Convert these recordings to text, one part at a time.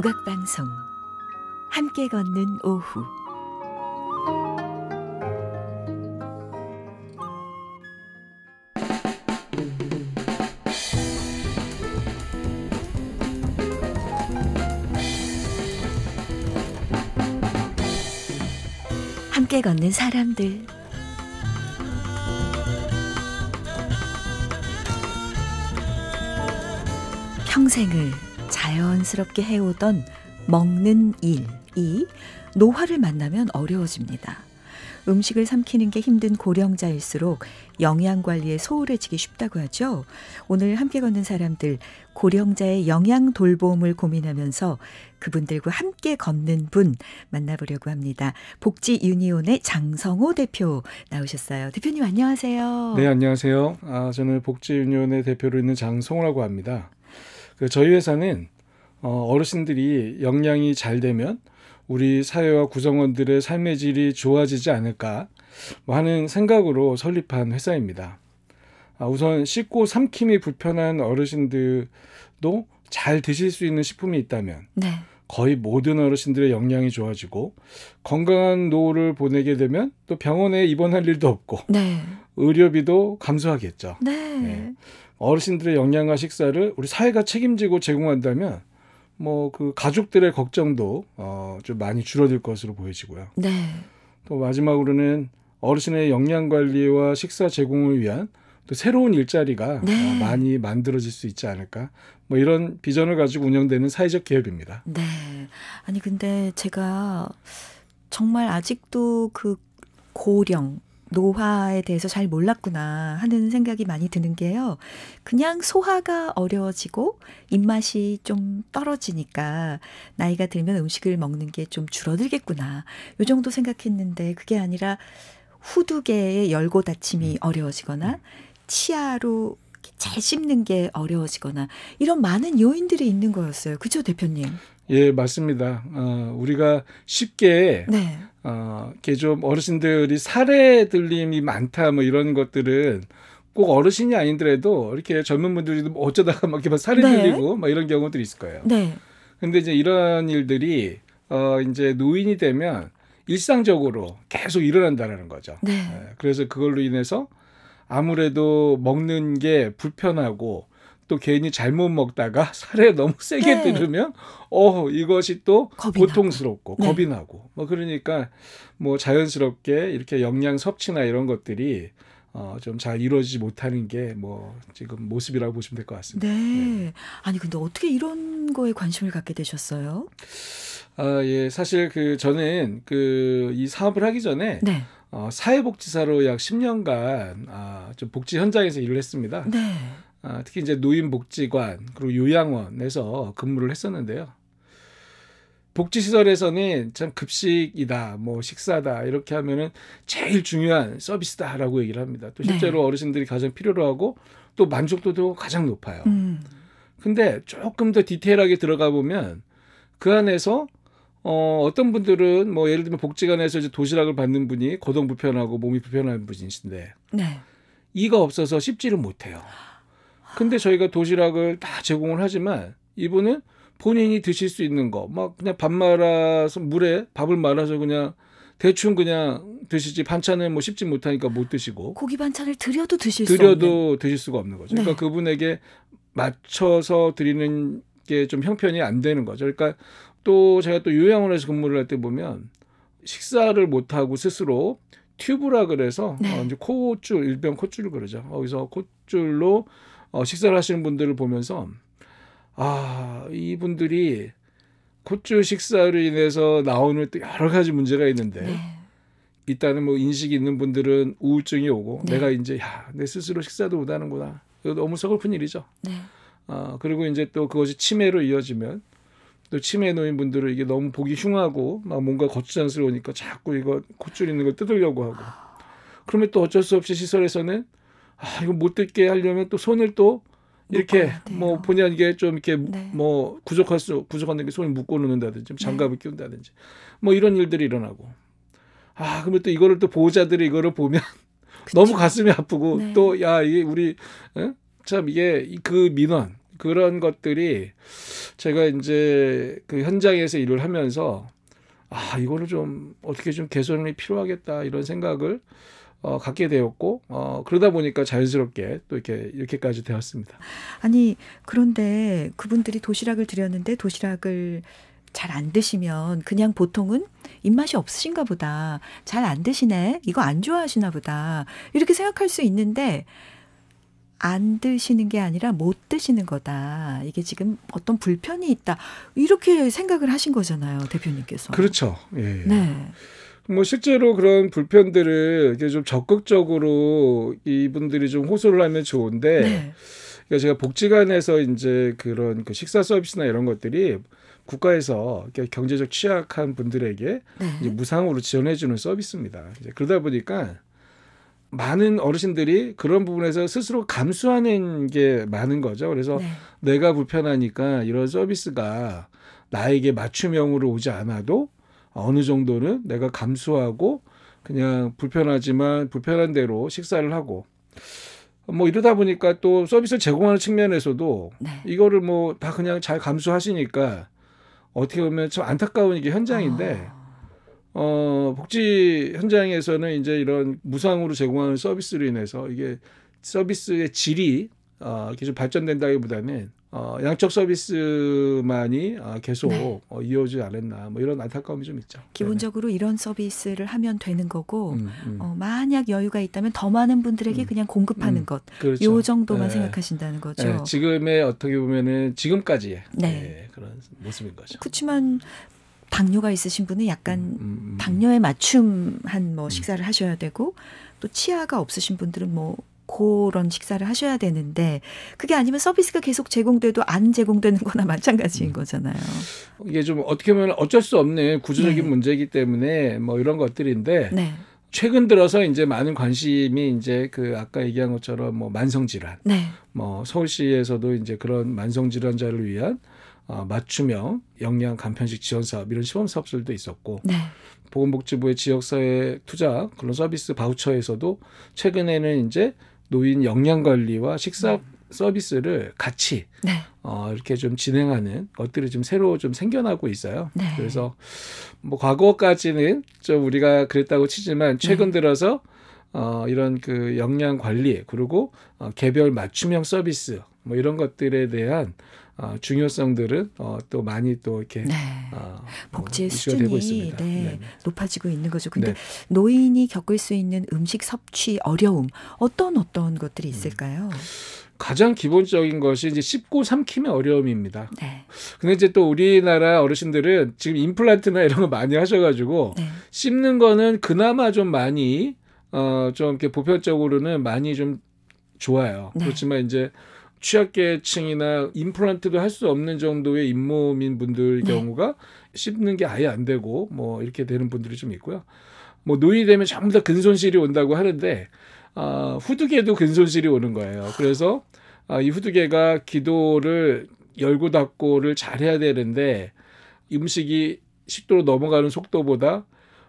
국악방송 함께 걷는 오후 함께 걷는 사람들 평생을 자연스럽게 해오던 먹는 일이 노화를 만나면 어려워집니다. 음식을 삼키는 게 힘든 고령자일수록 영양 관리에 소홀해지기 쉽다고 하죠. 오늘 함께 걷는 사람들 고령자의 영양 돌봄을 고민하면서 그분들과 함께 걷는 분 만나보려고 합니다. 복지 유니온의 장성호 대표 나오셨어요. 대표님 안녕하세요. 네 안녕하세요. 아, 저는 복지 유니온의 대표로 있는 장성호라고 합니다. 그 저희 회사는 어, 어르신들이 역량이 잘 되면 우리 사회와 구성원들의 삶의 질이 좋아지지 않을까 뭐 하는 생각으로 설립한 회사입니다. 아, 우선 씻고 삼킴이 불편한 어르신들도 잘 드실 수 있는 식품이 있다면 네. 거의 모든 어르신들의 영양이 좋아지고 건강한 노후를 보내게 되면 또 병원에 입원할 일도 없고 네. 의료비도 감소하겠죠. 네. 네. 어르신들의 영양과 식사를 우리 사회가 책임지고 제공한다면 뭐 그 가족들의 걱정도 어, 좀 많이 줄어들 것으로 보여지고요. 네. 또 마지막으로는 어르신의 영양 관리와 식사 제공을 위한 또 새로운 일자리가 어, 네. 많이 만들어질 수 있지 않을까 뭐 이런 비전을 가지고 운영되는 사회적 기업입니다. 네. 아니 근데 제가 정말 아직도 그 고령 노화에 대해서 잘 몰랐구나 하는 생각이 많이 드는 게요. 그냥 소화가 어려워지고 입맛이 좀 떨어지니까 나이가 들면 음식을 먹는 게 좀 줄어들겠구나. 요 정도 생각했는데 그게 아니라 후두개의 열고 닫힘이 음. 어려워지거나 음. 치아로 잘 씹는 게 어려워지거나 이런 많은 요인들이 있는 거였어요. 그죠, 대표님? 예, 맞습니다. 어, 우리가 쉽게 네. 어, 이렇게 좀 어르신들이 사례 들림이 많다 뭐 이런 것들은 꼭 어르신이 아니더라도 이렇게 젊은 분들이 뭐 어쩌다가 막 이렇게 막 살이 네. 들리고 막 이런 경우들이 있을 거예요. 네. 근데 이제 이런 일들이 어 이제 노인이 되면 일상적으로 계속 일어난다라는 거죠. 네. 예, 그래서 그걸로 인해서 아무래도 먹는 게 불편하고 또 개인이 잘못 먹다가 살에 너무 세게 네. 들으면 어 이것이 또 겁이 고통스럽고 나고. 네. 겁이 네. 나고 뭐 그러니까 뭐 자연스럽게 이렇게 영양 섭취나 이런 것들이 어 좀 잘 이루어지지 못하는 게 뭐 지금 모습이라고 보시면 될 것 같습니다. 네. 네. 아니 근데 어떻게 이런 거에 관심을 갖게 되셨어요? 아 예, 사실 그 저는 그 이 사업을 하기 전에 네. 어, 사회복지사로 약 10년간 아, 좀 복지 현장에서 일을 했습니다. 네. 아, 특히 이제 노인복지관 그리고 요양원에서 근무를 했었는데요. 복지시설에서는 참 급식이다, 뭐 식사다 이렇게 하면은 제일 중요한 서비스다라고 얘기를 합니다. 또 네. 실제로 네. 어르신들이 가장 필요로 하고 또 만족도도 가장 높아요. 음. 근데 조금 더 디테일하게 들어가 보면 그 안에서 어, 어떤 분들은 뭐 예를 들면 복지관에서 이제 도시락을 받는 분이 거동 불편하고 몸이 불편한 분이신데 네. 이거 없어서 씹지를 못해요. 근데 저희가 도시락을 다 제공을 하지만 이분은 본인이 드실 수 있는 거, 막 그냥 밥 말아서 물에 밥을 말아서 그냥 대충 그냥 드시지 반찬을 뭐 씹지 못하니까 못 드시고 고기 반찬을 드려도 드실 드려도 수 없는. 드실 수가 없는 거죠. 네. 그러니까 그분에게 맞춰서 드리는 게 좀 형편이 안 되는 거죠. 그러니까 또 제가 또 요양원에서 근무를 할 때 보면 식사를 못 하고 스스로 튜브라 그래서 네. 어, 이제 코줄 일병 코줄 그러죠. 거기서 콧줄로 어, 식사를 하시는 분들을 보면서 아 이분들이 콧줄 식사로 인해서 나오는 또 여러 가지 문제가 있는데 네. 일단은 뭐 인식이 있는 분들은 우울증이 오고 네. 내가 이제 야내 스스로 식사도 못하는구나 이거 너무 서글픈 일이죠. 네. 어, 그리고 이제 또 그것이 치매로 이어지면 또 치매 노인 분들은 이게 너무 보기 흉하고 막 뭔가 거추장스러우니까 자꾸 이거 콧줄 있는 걸 뜯으려고 하고 아. 그러면 또 어쩔 수 없이 시설에서는 아, 이거 못 듣게 하려면 또 손을 또 이렇게 뭐 본의 아니게 좀 이렇게 네. 뭐 구족할 수 구족한 게 손을 묶고 놓는다든지 장갑을 네. 끼운다든지 뭐 이런 일들이 일어나고 아 그러면 또 이거를 또 보호자들이 이거를 보면 너무 가슴이 아프고 네. 또야 이게 우리 에? 참 이게 그 민원 그런 것들이 제가 이제 그 현장에서 일을 하면서 아 이거를 좀 어떻게 좀 개선이 필요하겠다 이런 생각을 어, 갖게 되었고 어, 그러다 보니까 자연스럽게 또 이렇게 이렇게까지 되었습니다. 아니 그런데 그분들이 도시락을 드렸는데 도시락을 잘 안 드시면 그냥 보통은 입맛이 없으신가 보다. 잘 안 드시네. 이거 안 좋아하시나 보다. 이렇게 생각할 수 있는데 안 드시는 게 아니라 못 드시는 거다. 이게 지금 어떤 불편이 있다. 이렇게 생각을 하신 거잖아요, 대표님께서. 그렇죠. 예. 예. 네. 뭐 실제로 그런 불편들을 이게 좀 적극적으로 이분들이 좀 호소를 하면 좋은데 네. 그러니까 제가 복지관에서 이제 그런 그 식사 서비스나 이런 것들이 국가에서 경제적 취약한 분들에게 네. 무상으로 지원해주는 서비스입니다. 그러다 보니까 많은 어르신들이 그런 부분에서 스스로 감수하는 게 많은 거죠. 그래서 네. 내가 불편하니까 이런 서비스가 나에게 맞춤형으로 오지 않아도 어느 정도는 내가 감수하고 그냥 불편하지만 불편한 대로 식사를 하고 뭐 이러다 보니까 또 서비스 를 제공하는 측면에서도 네. 이거를 뭐 다 그냥 잘 감수하시니까 어떻게 보면 참 안타까운 이게 현장인데 아. 어 복지 현장에서는 이제 이런 무상으로 제공하는 서비스로 인해서 이게 서비스의 질이 어, 계속 발전된다기보다는 어, 양적 서비스만이 어, 계속 네. 어, 이어지지 않았나 뭐 이런 안타까움이 좀 있죠. 기본적으로 네네. 이런 서비스를 하면 되는 거고 음, 음. 어, 만약 여유가 있다면 더 많은 분들에게 음. 그냥 공급하는 음, 것, 그렇죠. 요 정도만 네. 생각하신다는 거죠. 네. 지금의 어떻게 보면은 지금까지의 네. 예, 그런 모습인 거죠. 그렇지만 당뇨가 있으신 분은 약간 음, 음, 당뇨에 맞춤한 뭐 식사를 하셔야 되고 또 치아가 없으신 분들은 뭐 그런 식사를 하셔야 되는데 그게 아니면 서비스가 계속 제공돼도 안 제공되는 거나 마찬가지인 음. 거잖아요. 이게 좀 어떻게 보면 어쩔 수 없는 구조적인 네. 문제이기 때문에 뭐 이런 것들인데 네. 최근 들어서 이제 많은 관심이 이제 그 아까 얘기한 것처럼 뭐 만성 질환, 네. 뭐 서울시에서도 이제 그런 만성 질환자를 위한 어, 맞춤형 영양 간편식 지원 사업 이런 시범 사업들도 있었고 네. 보건복지부의 지역사회 투자 그런 서비스 바우처에서도 최근에는 이제 노인 영양 관리와 식사 네. 서비스를 같이 네. 어, 이렇게 좀 진행하는 것들이 좀 새로 좀 생겨나고 있어요. 네. 그래서 뭐 과거까지는 좀 우리가 그랬다고 치지만 네. 최근 네. 들어서 어, 이런 그 영양 관리 그리고 어, 개별 맞춤형 서비스 뭐 이런 것들에 대한 어, 중요성들은 어, 또 많이 또 이렇게 네. 어, 복지의 수준이 네, 네, 높아지고 있는 거죠. 근데 네. 노인이 겪을 수 있는 음식 섭취 어려움 어떤 어떤 것들이 있을까요? 음. 가장 기본적인 것이 이제 씹고 삼킴의 어려움입니다. 네. 근데 이제 또 우리나라 어르신들은 지금 임플란트나 이런 거 많이 하셔가지고 네. 씹는 거는 그나마 좀 많이 어좀 이렇게 보편적으로는 많이 좀 좋아요. 네. 그렇지만 이제 취약계층이나 임플란트를할 수 없는 정도의 잇몸인 분들 네. 경우가 씹는 게 아예 안 되고 뭐 이렇게 되는 분들이 좀 있고요. 뭐 노인이 되면 전부 다 근손실이 온다고 하는데 아, 후두개도 근손실이 오는 거예요. 그래서 아, 이 후두개가 기도를 열고 닫고를 잘해야 되는데 음식이 식도로 넘어가는 속도보다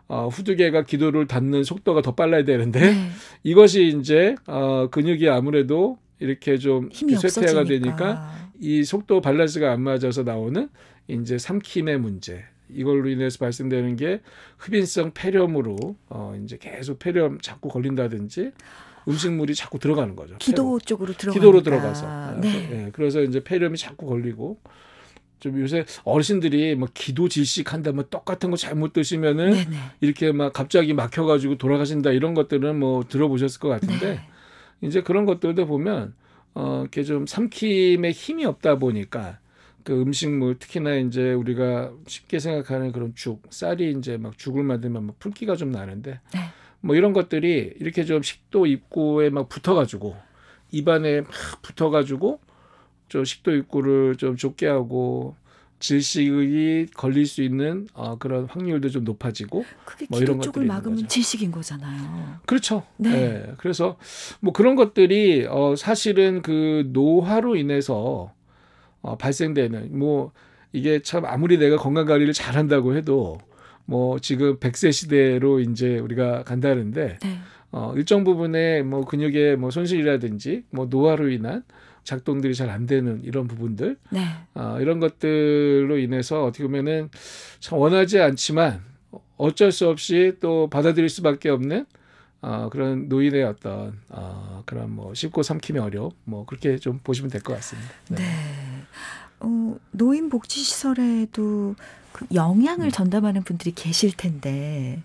어, 후두개가 기도를 닫는 속도가 더 빨라야 되는데 네. 이것이 이제 어, 근육이 아무래도 이렇게 좀 그 쇠퇴가 되니까 이 속도 밸런스가 안 맞아서 나오는 이제 삼킴의 문제 이걸로 인해서 발생되는 게 흡인성 폐렴으로 어 이제 계속 폐렴 자꾸 걸린다든지 음식물이 자꾸 들어가는 거죠. 기도 폐렴. 쪽으로 들어 기도로 들어가서. 네. 네. 그래서 이제 폐렴이 자꾸 걸리고 좀 요새 어르신들이 뭐 기도 질식한다 뭐 똑같은 거 잘못 드시면은 네네. 이렇게 막 갑자기 막혀 가지고 돌아가신다 이런 것들은 뭐 들어보셨을 것 같은데 네. 이제 그런 것들도 보면 어 이렇게 좀 삼킴에 힘이 없다 보니까 그 음식물 특히나 이제 우리가 쉽게 생각하는 그런 죽 쌀이 이제 막 죽을 만들면 막 풀기가 좀 나는데 네. 뭐 이런 것들이 이렇게 좀 식도 입구에 막 붙어가지고 입안에 막 붙어가지고 저 식도 입구를 좀 좁게 하고 질식이 걸릴 수 있는 어, 그런 확률도 좀 높아지고 그게 뭐 이런 것들 막으면 질식인 거잖아요. 그렇죠. 네. 네. 그래서 뭐 그런 것들이 어, 사실은 그 노화로 인해서 어, 발생되는 뭐 이게 참 아무리 내가 건강 관리를 잘한다고 해도 뭐 지금 백세 시대로 이제 우리가 간다는데 네. 어, 일정 부분의 뭐 근육의 뭐 손실이라든지 뭐 노화로 인한 작동들이 잘 안 되는 이런 부분들 네. 어, 이런 것들로 인해서 어떻게 보면은 참 원하지 않지만 어쩔 수 없이 또 받아들일 수밖에 없는 어, 그런 노인의 어떤 어, 그런 뭐 쉽고 삼키면 어려움 뭐 그렇게 좀 보시면 될 것 같습니다. 네. 네. 어, 노인 복지 시설에도 그 영향을 음. 전담하는 분들이 계실 텐데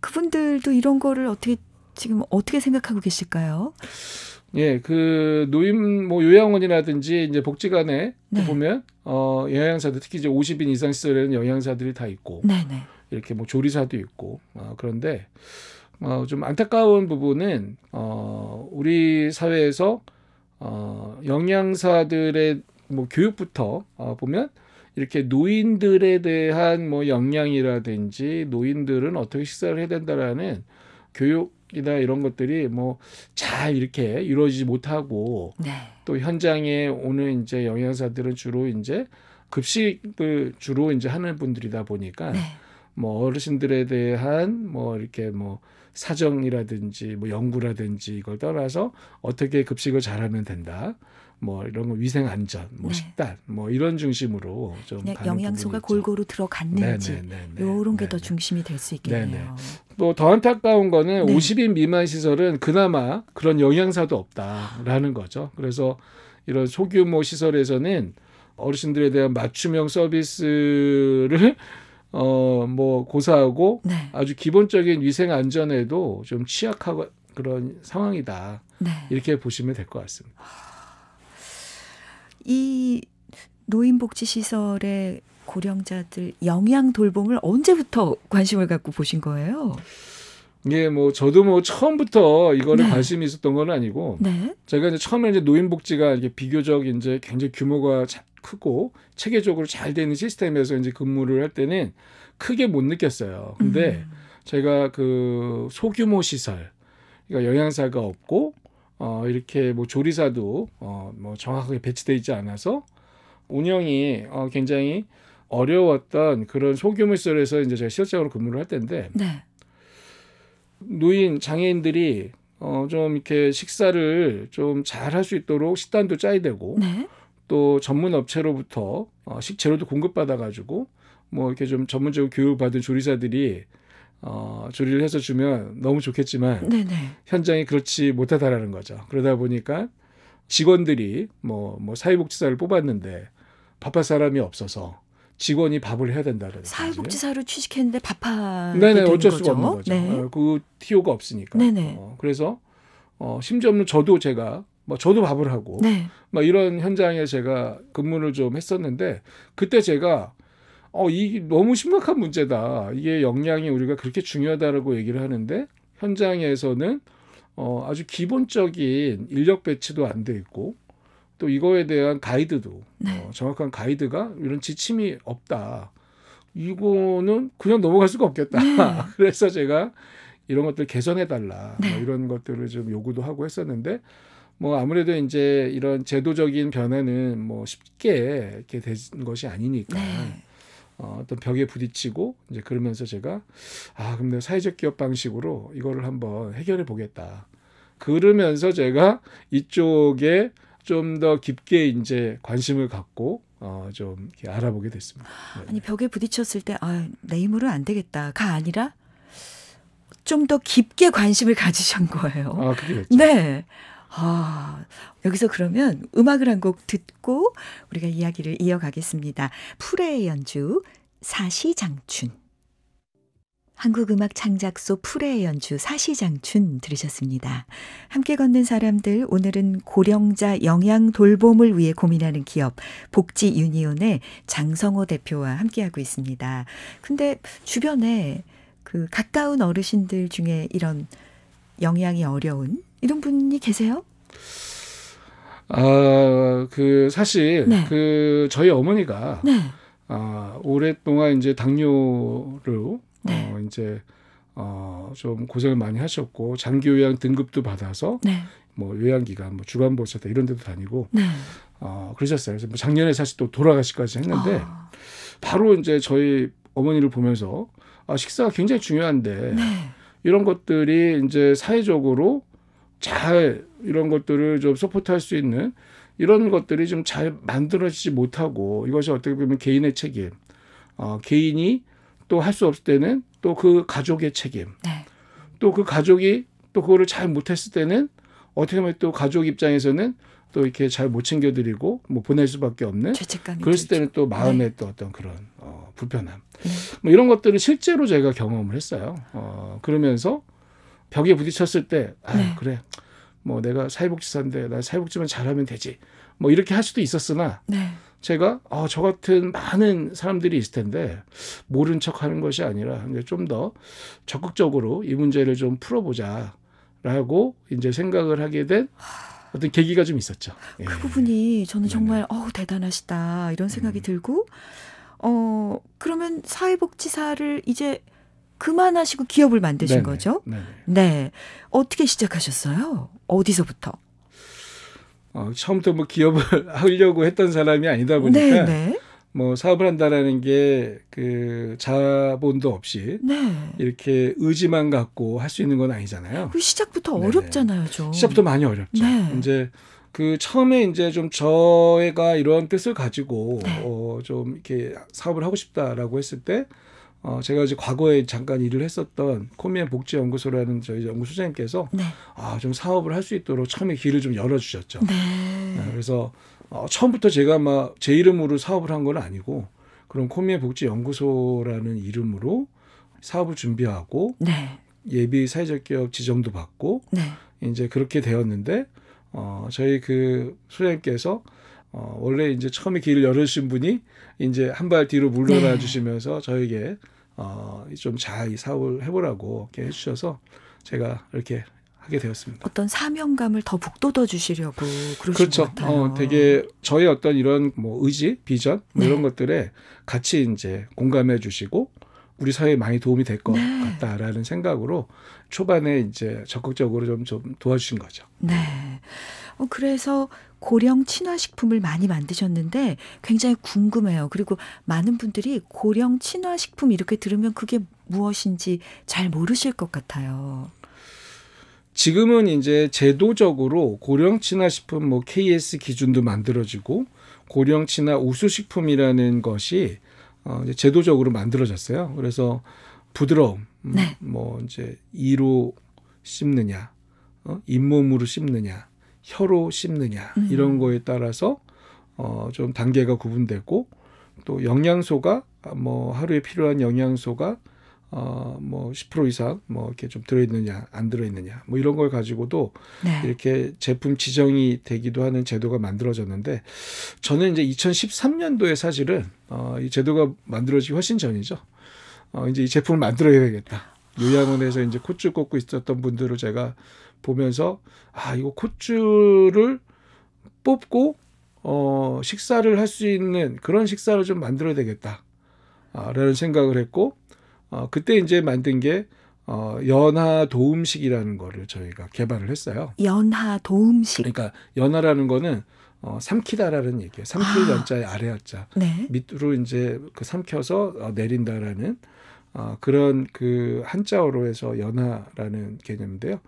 그분들도 이런 거를 어떻게 지금 어떻게 생각하고 계실까요? 예, 그 노인 뭐 요양원이라든지 이제 복지관에 네. 보면 어 영양사들 특히 이제 50인 이상 시설에는 영양사들이 다 있고 네네. 네. 이렇게 뭐 조리사도 있고 어, 그런데 어, 좀 안타까운 부분은 어 우리 사회에서 어 영양사들의 뭐 교육부터 어, 보면 이렇게 노인들에 대한 뭐 영양이라든지 노인들은 어떻게 식사를 해야 된다라는 교육 이다 이런 것들이 뭐 잘 이렇게 이루어지지 못하고 네. 또 현장에 오는 이제 영양사들은 주로 이제 급식을 주로 이제 하는 분들이다 보니까 네. 뭐 어르신들에 대한 뭐 이렇게 뭐 사정이라든지 뭐 연구라든지 이걸 떠나서 어떻게 급식을 잘하면 된다. 뭐 이런 거 위생 안전, 뭐 네. 식단, 뭐 이런 중심으로 좀 영양소가 골고루 들어갔는지 네, 네, 네, 요런 게 더 중심이 될 수 있겠네요. 또더 뭐 안타까운 거는 네. 50인 미만 시설은 그나마 그런 영양사도 없다라는 거죠. 그래서 이런 소규모 시설에서는 어르신들에 대한 맞춤형 서비스를 어뭐 고사하고 네. 아주 기본적인 위생 안전에도 좀 취약하고 그런 상황이다. 네. 이렇게 보시면 될 것 같습니다. 이 노인복지시설의 고령자들 영양 돌봄을 언제부터 관심을 갖고 보신 거예요? 예, 뭐 저도 뭐 처음부터 이거를 네. 관심이 있었던 건 아니고 네. 제가 이제 처음에 이제 노인복지가 이게 비교적 이제 굉장히 규모가 크고 체계적으로 잘 되는 시스템에서 이제 근무를 할 때는 크게 못 느꼈어요. 근데 음. 제가 그 소규모 시설, 그러니까 영양사가 없고 어, 이렇게 뭐 조리사도 어, 뭐 정확하게 배치되어 있지 않아서 운영이 어, 굉장히 어려웠던 그런 소규모 시설에서 이제 제가 실질적으로 근무를 할 텐데 네. 노인 장애인들이 어, 좀 이렇게 식사를 좀 잘 할 수 있도록 식단도 짜야 되고 네. 또 전문 업체로부터 어, 식재료도 공급받아가지고 뭐 이렇게 좀 전문적으로 교육받은 조리사들이 어, 조리를 해서 주면 너무 좋겠지만 네네. 현장이 그렇지 못하다라는 거죠. 그러다 보니까 직원들이 뭐, 뭐 사회복지사를 뽑았는데 바빠 사람이 없어서 직원이 밥을 해야 된다는 사회복지사로 취직했는데 바빠 네네 어쩔 수가 없는 거죠. 네. 어, 그 티오가 없으니까. 네네. 어, 그래서 어, 심지어는 저도 제가 뭐 저도 밥을 하고 네. 막 이런 현장에 제가 근무를 좀 했었는데 그때 제가 어, 이 너무 심각한 문제다. 이게 역량이 우리가 그렇게 중요하다라고 얘기를 하는데 현장에서는 어, 아주 기본적인 인력 배치도 안 돼 있고 또 이거에 대한 가이드도 네. 어, 정확한 가이드가 이런 지침이 없다. 이거는 그냥 넘어갈 수가 없겠다. 네. 그래서 제가 이런 것들 개선해 달라 뭐 네. 뭐 이런 것들을 좀 요구도 하고 했었는데 뭐 아무래도 이제 이런 제도적인 변화는 뭐 쉽게 이렇게 된 것이 아니니까 네. 어, 떤 벽에 부딪히고 이제 그러면서 제가 아 그럼 내가 사회적 기업 방식으로 이거를 한번 해결해 보겠다. 그러면서 제가 이쪽에 좀 더 깊게 이제 관심을 갖고 어좀 알아보게 됐습니다. 네 아니 벽에 부딪혔을 때 아내 힘으로 안 되겠다가 아니라 좀 더 깊게 관심을 가지신 거예요. 아 그게 죠 그렇죠. 네. 아, 여기서 그러면 음악을 한 곡 듣고 우리가 이야기를 이어가겠습니다. 풀의 연주 사시장춘. 한국음악 창작소 풀의 연주 사시장춘 들으셨습니다. 함께 걷는 사람들 오늘은 고령자 영양 돌봄을 위해 고민하는 기업 복지 유니온의 장성호 대표와 함께하고 있습니다. 근데 주변에 그 가까운 어르신들 중에 이런 영양이 어려운 이런 분이 계세요? 아, 그 사실 네. 그 저희 어머니가 네. 아, 오랫동안 이제 당뇨로 어, 네. 어 이제 어좀 고생을 많이 하셨고 장기 요양 등급도 받아서 네. 뭐 요양 기관뭐 주간 보호센터 이런 데도 다니고 네. 어 그러셨어요. 그래서 뭐 작년에 사실 또 돌아가시까지 했는데 아. 바로 이제 저희 어머니를 보면서 아 식사가 굉장히 중요한데 네. 이런 것들이 이제 사회적으로 잘 이런 것들을 좀 서포트할 수 있는 이런 것들이 좀 잘 만들어지지 못하고 이것이 어떻게 보면 개인의 책임, 어, 개인이 또 할 수 없을 때는 또 그 가족의 책임, 네. 또그 가족이 또 그거를 잘 못했을 때는 어떻게 보면 또 가족 입장에서는 또 이렇게 잘 못 챙겨드리고 뭐 보낼 수밖에 없는 죄책감이 그랬을 때는 또 네. 마음에 네. 또 어떤 그런 어, 불편함 네. 뭐 이런 것들을 실제로 제가 경험을 했어요. 어, 그러면서 벽에 부딪혔을 때 아, 네. 그래. 뭐 내가 사회복지사인데 나 사회복지만 잘하면 되지. 뭐 이렇게 할 수도 있었으나 네. 제가 어, 저 같은 많은 사람들이 있을 텐데 모른 척하는 것이 아니라 좀 더 적극적으로 이 문제를 좀 풀어보자라고 이제 생각을 하게 된 어떤 계기가 좀 있었죠. 예. 그 부분이 저는 정말 어우 대단하시다 이런 생각이 음. 들고 어 그러면 사회복지사를 이제 그만하시고 기업을 만드신 네네. 거죠? 네네. 네. 어떻게 시작하셨어요? 어디서부터? 어, 처음부터 뭐 기업을 하려고 했던 사람이 아니다 보니까 네네. 네. 뭐 사업을 한다라는 게 그 자본도 없이 네. 이렇게 의지만 갖고 할 수 있는 건 아니잖아요. 그 시작부터 어렵잖아요, 좀. 시작부터 많이 어렵죠. 네. 이제 그 처음에 이제 좀 저애가 이런 뜻을 가지고 네. 어좀 이렇게 사업을 하고 싶다라고 했을 때 어, 제가 이제 과거에 잠깐 일을 했었던 코미엔 복지연구소라는 저희 연구소장님께서 네. 아, 좀 사업을 할 수 있도록 처음에 길을 좀 열어주셨죠. 네. 네, 그래서 어, 처음부터 제가 막 제 이름으로 사업을 한 건 아니고 그럼 코미엔 복지연구소라는 이름으로 사업을 준비하고 네. 예비 사회적 기업 지정도 받고 네. 이제 그렇게 되었는데 어, 저희 그 소장님께서 어, 원래 이제 처음에 길을 열으신 분이 이제 한 발 뒤로 물러나 네. 주시면서 저에게 어, 좀잘 사업을 해보라고 이렇게 해주셔서 제가 이렇게 하게 되었습니다. 어떤 사명감을 더 북돋워 주시려고 그러신 그렇죠. 같아요. 어, 되게 저의 어떤 이런 뭐 의지, 비전 뭐 네. 이런 것들에 같이 이제 공감해 주시고 우리 사회에 많이 도움이 될것 네. 같다라는 생각으로 초반에 이제 적극적으로 좀, 좀 도와주신 거죠. 네. 어, 그래서 고령 친화식품을 많이 만드셨는데 굉장히 궁금해요. 그리고 많은 분들이 고령 친화식품 이렇게 들으면 그게 무엇인지 잘 모르실 것 같아요. 지금은 이제 제도적으로 고령 친화식품 뭐 KS 기준도 만들어지고 고령 친화 우수식품이라는 것이 어 이제 제도적으로 만들어졌어요. 그래서 부드러움, 음, 네. 뭐 이제 이로 씹느냐, 어? 잇몸으로 씹느냐, 혀로 씹느냐 음. 이런 거에 따라서 어, 좀 단계가 구분되고 또 영양소가 아, 뭐 하루에 필요한 영양소가 어뭐십 프로 이상 뭐 이렇게 좀 들어있느냐 안 들어있느냐 뭐 이런 걸 가지고도 네. 이렇게 제품 지정이 되기도 하는 제도가 만들어졌는데 저는 이제 2013년도에 사실은 어이 제도가 만들어지기 훨씬 전이죠. 어 이제 이 제품을 만들어야 되겠다. 요양원에서 이제 콧줄 꽂고 있었던 분들을 제가 보면서 아 이거 콧줄을 뽑고 어 식사를 할 수 있는 그런 식사를 좀 만들어야 되겠다라는 아, 생각을 했고 어 그때 이제 만든 게 어, 연하 도움식이라는 거를 저희가 개발을 했어요. 연하 도움식. 그러니까 연하라는 거는 어, 삼키다라는 얘기예요. 삼킬 아. 연자의 아래 한자. 네. 밑으로 이제 그 삼켜서 어, 내린다라는 어, 그런 그 한자어로 해서 연하라는 개념인데요.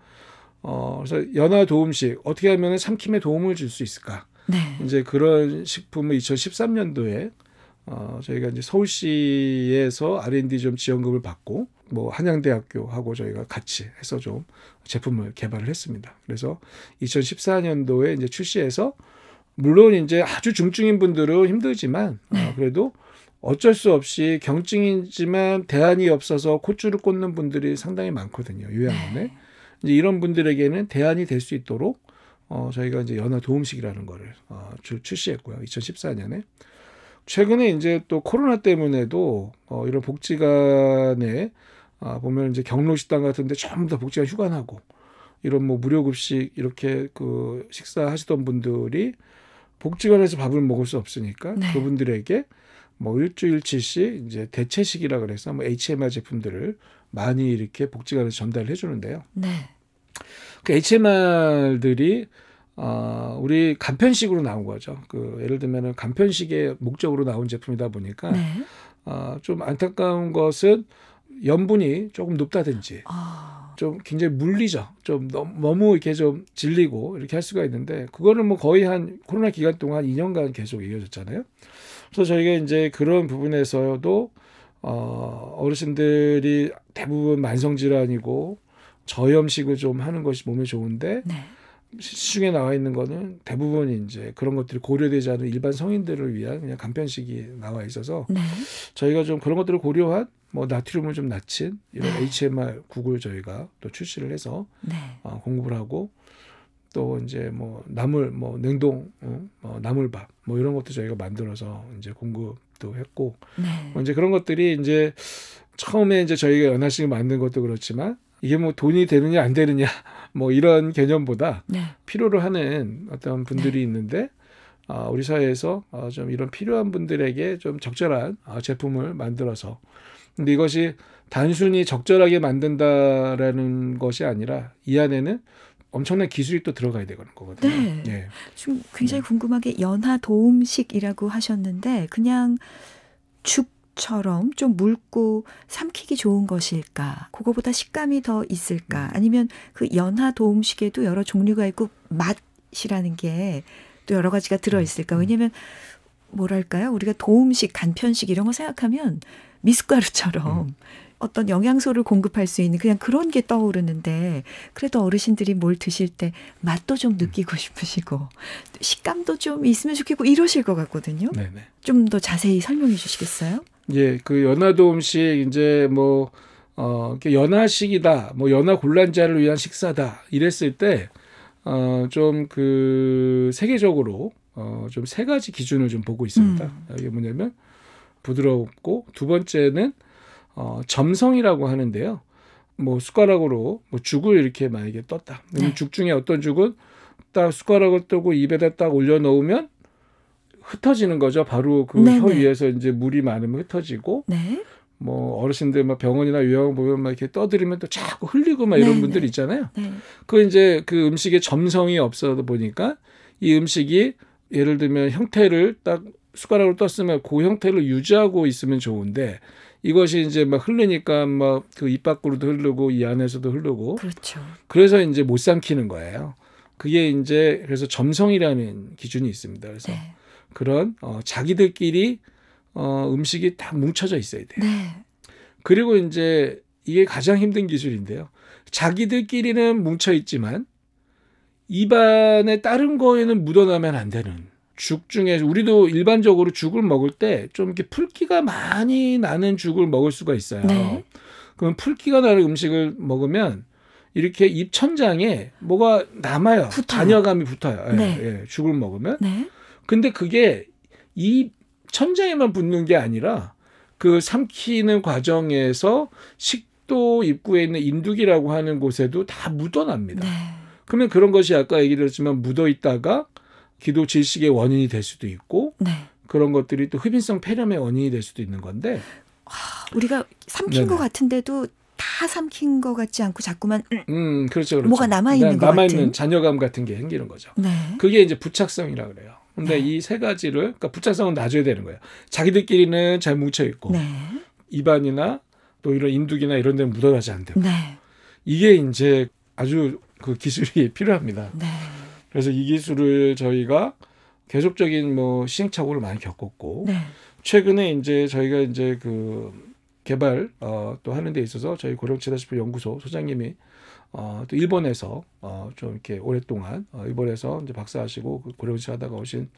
어, 그래서 연화 도움식 어떻게 하면 삼킴에 도움을 줄 수 있을까? 네. 이제 그런 식품을 2013년도에 어, 저희가 이제 서울시에서 R&D 좀 지원금을 받고 뭐 한양대학교하고 저희가 같이 해서 좀 제품을 개발을 했습니다. 그래서 2014년도에 이제 출시해서 물론 이제 아주 중증인 분들은 힘들지만 어, 네. 어, 그래도 어쩔 수 없이 경증이지만 대안이 없어서 콧줄을 꽂는 분들이 상당히 많거든요. 요양원에. 네. 이제 이런 분들에게는 대안이 될 수 있도록 어, 저희가 이제 연어 도움식이라는 거를 어, 출시했고요. 2014년에. 최근에 이제 또 코로나 때문에도 어, 이런 복지관에 아, 보면 이제 경로식당 같은데 전부 다 복지관 휴관하고 이런 뭐 무료급식 이렇게 그 식사하시던 분들이 복지관에서 밥을 먹을 수 없으니까 네. 그분들에게 뭐 일주일치씩 이제 대체식이라 그래서 뭐 HMR 제품들을 많이 이렇게 복지관에서 전달을 해주는데요. 네. 그 HMR들이 어, 우리 간편식으로 나온 거죠. 그 예를 들면은 간편식의 목적으로 나온 제품이다 보니까 네. 어, 좀 안타까운 것은 염분이 조금 높다든지 아. 좀 굉장히 물리죠. 좀 너무 이렇게 좀 질리고 이렇게 할 수가 있는데 그거는뭐 거의 한 코로나 기간 동안 2년간 계속 이어졌잖아요. 그래서 저희가 이제 그런 부분에서도 어, 어르신들이 대부분 만성 질환이고 저염식을 좀 하는 것이 몸에 좋은데 네. 시중에 나와 있는 거는 대부분 이제 그런 것들이 고려되지 않은 일반 성인들을 위한 그냥 간편식이 나와 있어서 네. 저희가 좀 그런 것들을 고려한 뭐 나트륨을 좀 낮춘 이런 네. HMR 국을 저희가 또 출시를 해서 네. 어, 공급을 하고 또 이제 뭐 나물 뭐 냉동 어, 뭐 나물밥 뭐 이런 것도 저희가 만들어서 이제 공급도 했고 네. 뭐 이제 그런 것들이 이제 처음에 이제 저희가 연하식을 만든 것도 그렇지만 이게 뭐 돈이 되느냐 안 되느냐 뭐 이런 개념보다 네. 필요로 하는 어떤 분들이 네. 있는데 어, 우리 사회에서 어, 좀 이런 필요한 분들에게 좀 적절한 어, 제품을 만들어서 근데 이것이 단순히 적절하게 만든다라는 것이 아니라 이 안에는 엄청난 기술이 또 들어가야 되는 거거든요. 네. 예. 좀 굉장히 네. 궁금하게 연하 도움식이라고 하셨는데 그냥 죽 것처럼 좀 묽고 삼키기 좋은 것일까? 그거보다 식감이 더 있을까? 아니면 그 연하 도움식에도 여러 종류가 있고 맛이라는 게 또 여러 가지가 들어 있을까? 음, 음. 왜냐면 뭐랄까요? 우리가 도움식, 간편식 이런 거 생각하면 미숫가루처럼 음. 어떤 영양소를 공급할 수 있는 그냥 그런 게 떠오르는데 그래도 어르신들이 뭘 드실 때 맛도 좀 느끼고 싶으시고 식감도 좀 있으면 좋겠고 이러실 것 같거든요. 좀 더 자세히 설명해 주시겠어요? 예, 그 연화도 음식 이제 뭐 어, 연화식이다, 뭐 연화 곤란자를 위한 식사다 이랬을 때 어, 좀그 세계적으로 어, 좀 세 가지 기준을 좀 보고 있습니다. 음. 아, 이게 뭐냐면 부드럽고 두 번째는 어, 점성이라고 하는데요. 뭐 숟가락으로 뭐 죽을 이렇게 만약에 떴다. 네. 죽 중에 어떤 죽은 딱 숟가락을 떠고 입에다 딱 올려 놓으면 흩어지는 거죠. 바로 그 혀 위에서 이제 물이 많으면 흩어지고. 네. 뭐 어르신들 막 병원이나 요양 보면 막 이렇게 떠들이면 또 자꾸 흘리고 막 이런 네네. 분들 있잖아요. 네. 그 이제 그 음식에 점성이 없어도 보니까 이 음식이 예를 들면 형태를 딱 숟가락으로 떴으면 그 형태를 유지하고 있으면 좋은데 이것이 이제 막흘르니까막 그 입 밖으로도 흐르고 이 안에서도 흐르고 그렇죠. 그래서 이제 못 삼키는 거예요. 그게 이제 그래서 점성이라는 기준이 있습니다. 그래서 네. 그런 어, 자기들끼리 어, 음식이 다 뭉쳐져 있어야 돼요. 네. 그리고 이제 이게 가장 힘든 기술인데요. 자기들끼리는 뭉쳐 있지만 입안에 다른 거에는 묻어나면 안 되는 죽 중에 우리도 일반적으로 죽을 먹을 때 좀 이렇게 풀기가 많이 나는 죽을 먹을 수가 있어요. 네. 그럼 풀기가 나는 음식을 먹으면 이렇게 입 천장에 뭐가 남아요. 붙어요. 잔여감이 붙어요. 예, 네. 예, 예, 죽을 먹으면. 네. 근데 그게 이 천장에만 붙는 게 아니라 그 삼키는 과정에서 식도 입구에 있는 인두기라고 하는 곳에도 다 묻어납니다. 네. 그러면 그런 것이 아까 얘기 드렸지만 묻어 있다가 기도 질식의 원인이 될 수도 있고 네. 그런 것들이 또 흡인성 폐렴의 원인이 될 수도 있는 건데 아, 우리가 삼킨 네네. 것 같은데도 다 삼킨 것 같지 않고 자꾸만 음, 음 그렇죠, 그렇죠. 뭐가 남아 있는 남아 있는 잔여감 같은 게 생기는 거죠. 네. 그게 이제 부착성이라 그래요. 근데 네. 이세 가지를 그러니까 부작성은 놔줘야 되는 거예요. 자기들끼리는 잘 뭉쳐 있고 네. 입안이나 또 이런 인두기나 이런 데는 묻어나지 않대요. 네. 이게 이제 아주 그 기술이 필요합니다. 네. 그래서 이 기술을 저희가 계속적인 뭐 시행착오를 많이 겪었고 네. 최근에 이제 저희가 이제 그 개발 어, 또 하는 데 있어서 저희 고령치다시피 연구소 소장님이 어, 또 일본에서 어, 좀 이렇게 오랫동안 어, 일본에서 이제 박사하시고 그 고려부치 하다가 오신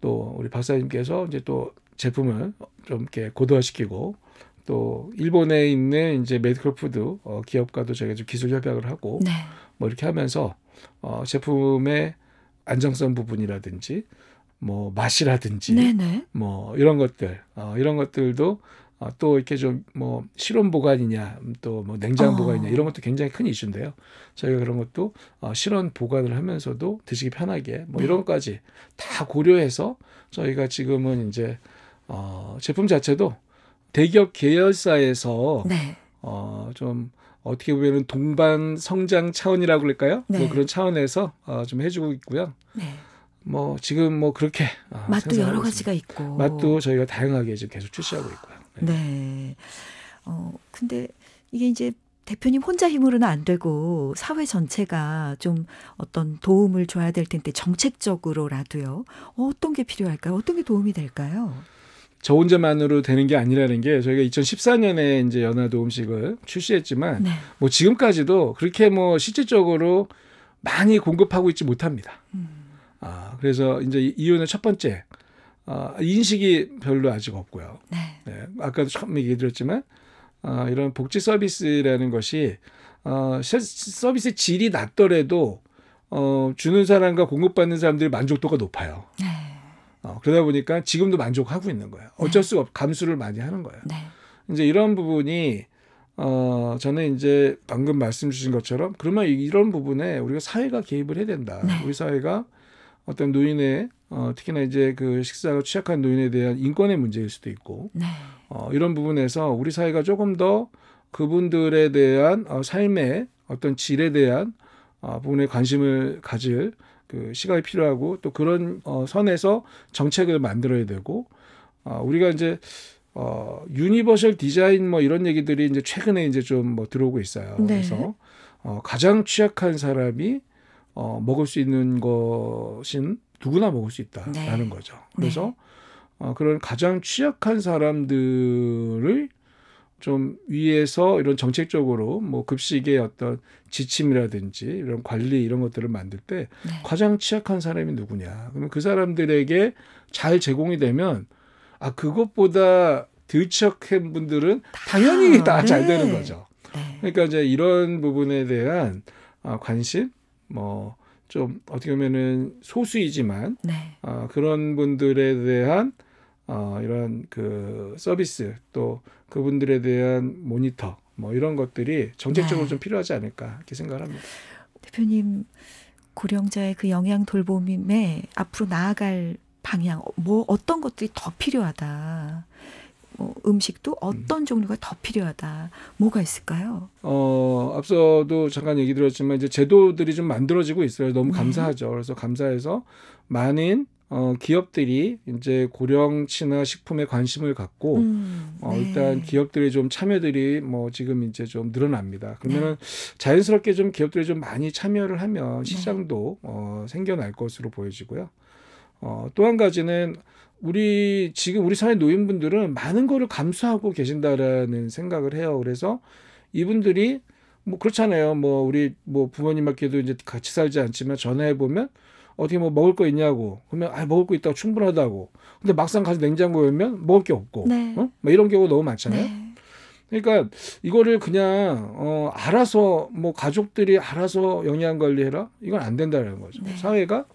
또 우리 박사님께서 이제 또 제품을 좀 이렇게 고도화시키고 또 일본에 있는 이제 메디컬 푸드 어, 기업과도 저희가 좀 기술 협약을 하고 네. 뭐 이렇게 하면서 어, 제품의 안정성 부분이라든지 뭐 맛이라든지 네네. 뭐 이런 것들 어, 이런 것들도 어, 또 이렇게 좀 뭐 실온 보관이냐 음, 또뭐 냉장 아. 보관이냐 어. 이런 것도 굉장히 큰 이슈인데요. 저희가 그런 것도 어, 실온 보관을 하면서도 드시기 편하게 뭐 이런 것까지 다 고려해서 저희가 지금은 이제 어, 제품 자체도 대기업 계열사에서 네. 어, 좀 어떻게 보면 동반 성장 차원이라고 그럴까요? 뭐 네. 뭐 그런 차원에서 어, 좀 해주고 있고요. 네. 뭐 지금 뭐 그렇게 어, 맛도 여러 가지가 있고 맛도 저희가 다양하게 지금 계속 출시하고 있고요. 네. 네. 어, 근데 이게 이제 대표님 혼자 힘으로는 안 되고 사회 전체가 좀 어떤 도움을 줘야 될 텐데 정책적으로라도요. 어떤 게 필요할까요? 어떤 게 도움이 될까요? 저 혼자만으로 되는 게 아니라는 게 저희가 2014년에 이제 연화도움식을 출시했지만 네. 뭐 지금까지도 그렇게 뭐 실질적으로 많이 공급하고 있지 못합니다. 음. 아, 그래서 이제 이유는 첫 번째 어, 인식이 별로 아직 없고요. 네. 네. 아까도 처음 얘기 드렸지만 어, 이런 복지 서비스라는 것이 어, 서비스 질이 낮더라도 어, 주는 사람과 공급받는 사람들이 만족도가 높아요. 네. 어, 그러다 보니까 지금도 만족하고 있는 거예요. 네. 어쩔 네. 수가 없, 감수를 많이 하는 거예요. 네. 이제 이런 부분이 어, 저는 이제 방금 말씀 주신 것처럼 그러면 이런 부분에 우리가 사회가 개입을 해야 된다. 네. 우리 사회가 어떤 노인의 어, 특히나 이제 그 식사가 취약한 노인에 대한 인권의 문제일 수도 있고 네. 어, 이런 부분에서 우리 사회가 조금 더 그분들에 대한 어, 삶의 어떤 질에 대한 어, 부분에 관심을 가질 그 시간이 필요하고 또 그런 어, 선에서 정책을 만들어야 되고 어, 우리가 이제 어, 유니버셜 디자인 뭐 이런 얘기들이 이제 최근에 이제 좀 뭐 들어오고 있어요. 네. 그래서 어, 가장 취약한 사람이 어, 먹을 수 있는 것인 누구나 먹을 수 있다라는 네. 거죠. 그래서 네. 어, 그런 가장 취약한 사람들을 좀 위에서 이런 정책적으로 뭐 급식의 어떤 지침이라든지 이런 관리 이런 것들을 만들 때 네. 가장 취약한 사람이 누구냐. 그러면 그 사람들에게 잘 제공이 되면 아 그것보다 들척한 분들은 당연히 다잘 네. 되는 거죠. 네. 그러니까 이제 이런 부분에 대한 어, 관심 뭐좀 어떻게 보면은 소수이지만 네. 어, 그런 분들에 대한 어, 이런 그 서비스 또 그분들에 대한 모니터 뭐 이런 것들이 정책적으로 네. 좀 필요하지 않을까 이렇게 생각을 합니다. 대표님 고령자의 그 영양 돌봄에 앞으로 나아갈 방향 뭐 어떤 것들이 더 필요하다. 어, 음식도 어떤 종류가 더 필요하다. 뭐가 있을까요? 어, 앞서도 잠깐 얘기 드렸지만 이제 제도들이 좀 만들어지고 있어요. 너무 네. 감사하죠. 그래서 감사해서 많은 어, 기업들이 이제 고령치나 식품에 관심을 갖고 음, 어, 네. 어, 일단 기업들의 좀 참여들이 뭐 지금 이제 좀 늘어납니다. 그러면은 네. 자연스럽게 좀 기업들이 좀 많이 참여를 하면 네. 시장도 네. 어, 생겨날 것으로 보여지고요. 어, 또 한 가지는 우리 지금 우리 사회 노인분들은 많은 거를 감수하고 계신다라는 생각을 해요. 그래서 이분들이 뭐 그렇잖아요. 뭐 우리 뭐 부모님한테도 이제 같이 살지 않지만 전화해 보면 어떻게 뭐 먹을 거 있냐고 그러면 아 먹을 거 있다고 충분하다고. 근데 막상 가서 냉장고에 오면 먹을 게 없고, 네. 어? 뭐 이런 경우 너무 많잖아요. 네. 그러니까 이거를 그냥 어 알아서 뭐 가족들이 알아서 영양 관리해라 이건 안 된다는 거죠. 네. 사회가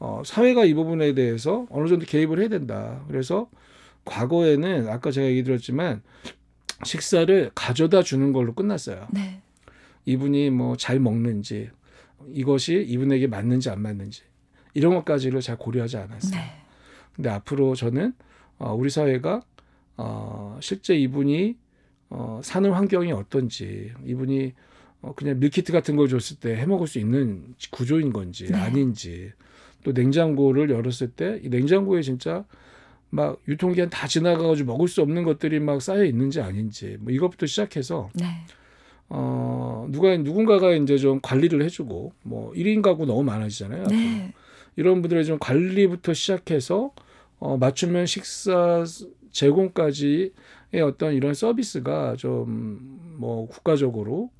어, 사회가 이 부분에 대해서 어느 정도 개입을 해야 된다. 그래서 과거에는 아까 제가 얘기 드렸지만 식사를 가져다 주는 걸로 끝났어요. 네. 이분이 뭐 잘 먹는지 이것이 이분에게 맞는지 안 맞는지 이런 것까지를 잘 고려하지 않았어요. 네. 근데 앞으로 저는 어, 우리 사회가 어, 실제 이분이 어, 사는 환경이 어떤지 이분이 어, 그냥 밀키트 같은 걸 줬을 때 해먹을 수 있는 구조인 건지 네. 아닌지 또 냉장고를 열었을 때 이 냉장고에 진짜 막 유통기한 다 지나가가지고 먹을 수 없는 것들이 막 쌓여 있는지 아닌지 뭐 이것부터 시작해서 네. 어 누가 누군가가 이제 좀 관리를 해주고 뭐일인 가구 너무 많아지잖아요. 네. 이런 분들의 좀 관리부터 시작해서 어 맞춤형 식사 제공까지의 어떤 이런 서비스가 좀 뭐 국가적으로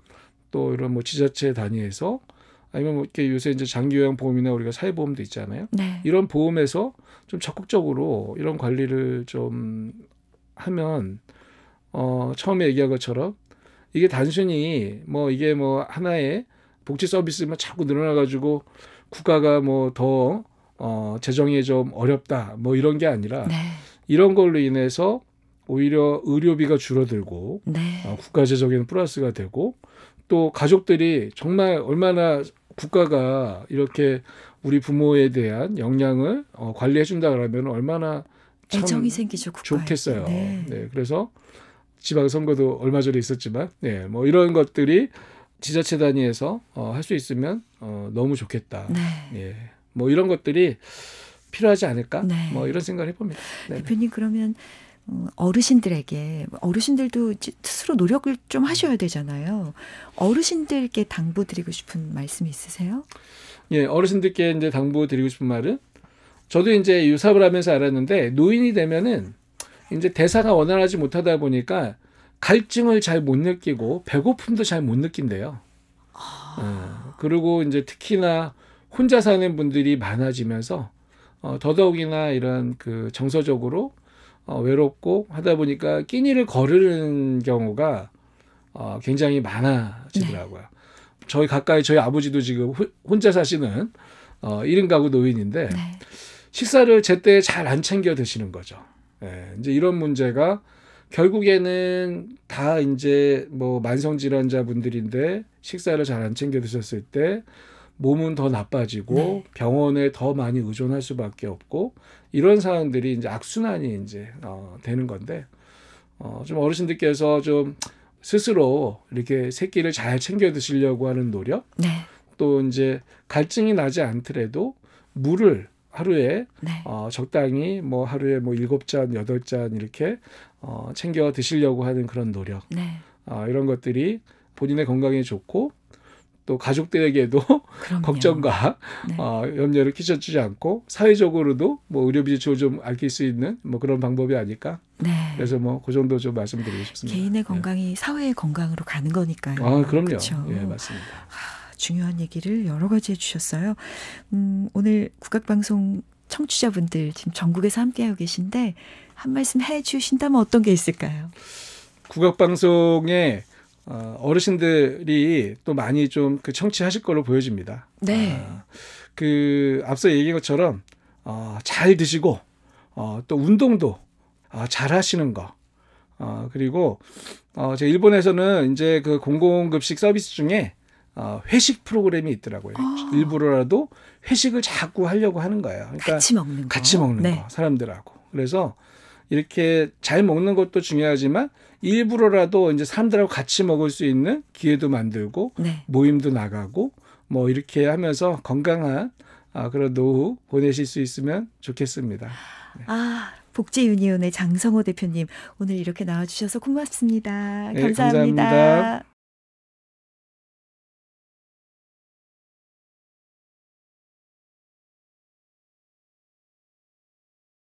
또 이런 뭐 지자체 단위에서 아니면 뭐 이렇게 요새 이제 장기요양 보험이나 우리가 사회보험도 있잖아요. 네. 이런 보험에서 좀 적극적으로 이런 관리를 좀 하면 어 처음에 얘기한 것처럼 이게 단순히 뭐 이게 뭐 하나의 복지 서비스만 뭐 자꾸 늘어나가지고 국가가 뭐더 어, 재정이 좀 어렵다 뭐 이런 게 아니라 네. 이런 걸로 인해서 오히려 의료비가 줄어들고 네. 어, 국가 재정에는 플러스가 되고 또 가족들이 정말 얼마나 국가가 이렇게 우리 부모에 대한 역량을 어, 관리해 준다 그러면 얼마나 애정이 생기죠 국가에. 좋겠어요. 네. 네. 그래서 지방 선거도 얼마 전에 있었지만, 네, 뭐 이런 것들이 지자체 단위에서 어, 할수 있으면 어, 너무 좋겠다. 네. 예, 뭐 이런 것들이 필요하지 않을까? 네. 뭐 이런 생각을 해봅니다. 네. 대표님 그러면 어르신들에게 어르신들도 스스로 노력을 좀 하셔야 되잖아요. 어르신들께 당부드리고 싶은 말씀이 있으세요? 예, 어르신들께 이제 당부드리고 싶은 말은 저도 이제 유사을 하면서 알았는데 노인이 되면은 이제 대사가 원활하지 못하다 보니까 갈증을 잘 못 느끼고 배고픔도 잘 못 느낀대요. 아... 어, 그리고 이제 특히나 혼자 사는 분들이 많아지면서 어, 더더욱이나 이런 그 정서적으로 어, 외롭고 하다 보니까 끼니를 거르는 경우가 어, 굉장히 많아지더라고요. 네. 저희 가까이 저희 아버지도 지금 호, 혼자 사시는 어, 1인 가구 노인인데 네. 식사를 제때 잘 안 챙겨 드시는 거죠. 예, 이제 이런 문제가 결국에는 다 이제 뭐 만성 질환자분들인데 식사를 잘 안 챙겨 드셨을 때 몸은 더 나빠지고 네. 병원에 더 많이 의존할 수밖에 없고 이런 상황들이 이제 악순환이 이제 어, 되는 건데 어, 좀 어르신들께서 좀 스스로 이렇게 새끼를 잘 챙겨 드시려고 하는 노력 네. 또 이제 갈증이 나지 않더라도 물을 하루에 네. 어, 적당히 뭐 하루에 뭐 일곱 잔 여덟 잔 이렇게 어, 챙겨 드시려고 하는 그런 노력 네. 어, 이런 것들이 본인의 건강에 좋고 또 가족들에게도 걱정과 네. 어, 염려를 끼쳐주지 않고 사회적으로도 뭐 의료비 지출을 좀 아낄 수 있는 뭐 그런 방법이 아닐까. 네. 그래서 뭐 그 정도 좀 말씀드리고 싶습니다. 개인의 네. 건강이 네. 사회의 건강으로 가는 거니까요. 아, 그럼요. 그렇 예, 맞습니다. 아, 중요한 얘기를 여러 가지 해주셨어요. 음, 오늘 국악방송 청취자분들 지금 전국에서 함께하고 계신데 한 말씀 해주신다면 어떤 게 있을까요? 국악방송에 어, 어르신들이 또 많이 좀 그 청취하실 걸로 보여집니다. 네. 아, 그 앞서 얘기한 것처럼 어, 잘 드시고 어, 또 운동도 어, 잘 하시는 거. 어, 그리고 어, 제 일본에서는 이제 그 공공급식 서비스 중에 어, 회식 프로그램이 있더라고요. 어. 일부러라도 회식을 자꾸 하려고 하는 거예요. 그러니까 같이 먹는 거. 같이 먹는 네. 거. 사람들하고. 그래서 이렇게 잘 먹는 것도 중요하지만 일부러라도 이제 사람들하고 같이 먹을 수 있는 기회도 만들고 네. 모임도 나가고 뭐 이렇게 하면서 건강한 아, 그런 노후 보내실 수 있으면 좋겠습니다. 네. 아, 복지유니온의 장성호 대표님 오늘 이렇게 나와주셔서 고맙습니다. 네, 감사합니다. 감사합니다.